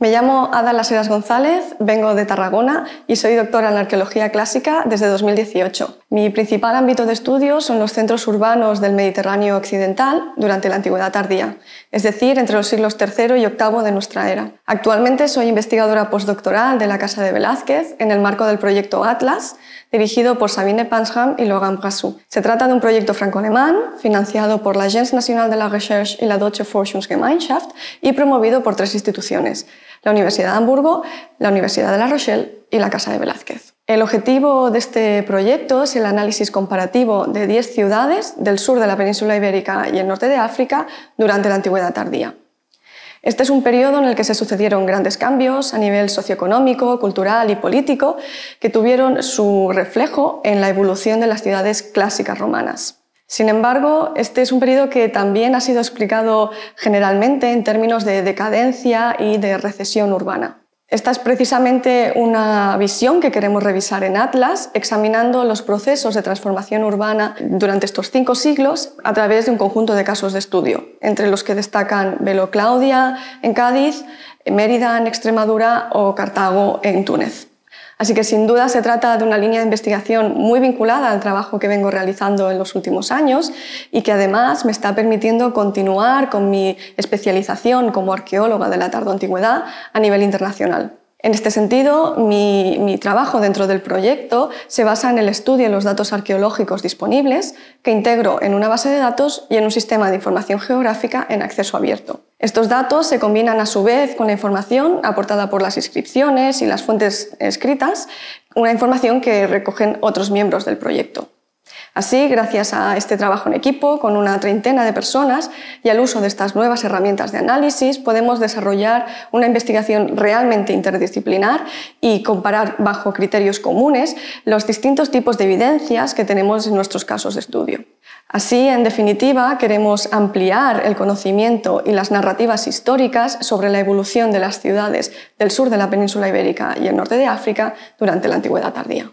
Me llamo Ada Laseras González, vengo de Tarragona y soy doctora en arqueología clásica desde 2018. Mi principal ámbito de estudio son los centros urbanos del Mediterráneo occidental durante la Antigüedad tardía, es decir, entre los siglos III y VIII de nuestra era. Actualmente soy investigadora postdoctoral de la Casa de Velázquez en el marco del proyecto Atlas, dirigido por Sabine Pansham y Logan Brassou. Se trata de un proyecto franco-alemán financiado por la Agence Nationale de la Recherche y la Deutsche Forschungsgemeinschaft y promovido por tres instituciones la Universidad de Hamburgo, la Universidad de La Rochelle y la Casa de Velázquez. El objetivo de este proyecto es el análisis comparativo de 10 ciudades del sur de la península ibérica y el norte de África durante la antigüedad tardía. Este es un periodo en el que se sucedieron grandes cambios a nivel socioeconómico, cultural y político que tuvieron su reflejo en la evolución de las ciudades clásicas romanas. Sin embargo, este es un periodo que también ha sido explicado generalmente en términos de decadencia y de recesión urbana. Esta es precisamente una visión que queremos revisar en Atlas, examinando los procesos de transformación urbana durante estos cinco siglos a través de un conjunto de casos de estudio, entre los que destacan Velo Claudia en Cádiz, Mérida en Extremadura o Cartago en Túnez. Así que sin duda se trata de una línea de investigación muy vinculada al trabajo que vengo realizando en los últimos años y que además me está permitiendo continuar con mi especialización como arqueóloga de la tardoantigüedad a nivel internacional. En este sentido, mi, trabajo dentro del proyecto se basa en el estudio de los datos arqueológicos disponibles que integro en una base de datos y en un sistema de información geográfica en acceso abierto. Estos datos se combinan a su vez con la información aportada por las inscripciones y las fuentes escritas, una información que recogen otros miembros del proyecto. Así, gracias a este trabajo en equipo con una treintena de personas y al uso de estas nuevas herramientas de análisis, podemos desarrollar una investigación realmente interdisciplinar y comparar bajo criterios comunes los distintos tipos de evidencias que tenemos en nuestros casos de estudio. Así, en definitiva, queremos ampliar el conocimiento y las narrativas históricas sobre la evolución de las ciudades del sur de la península ibérica y el norte de África durante la antigüedad tardía.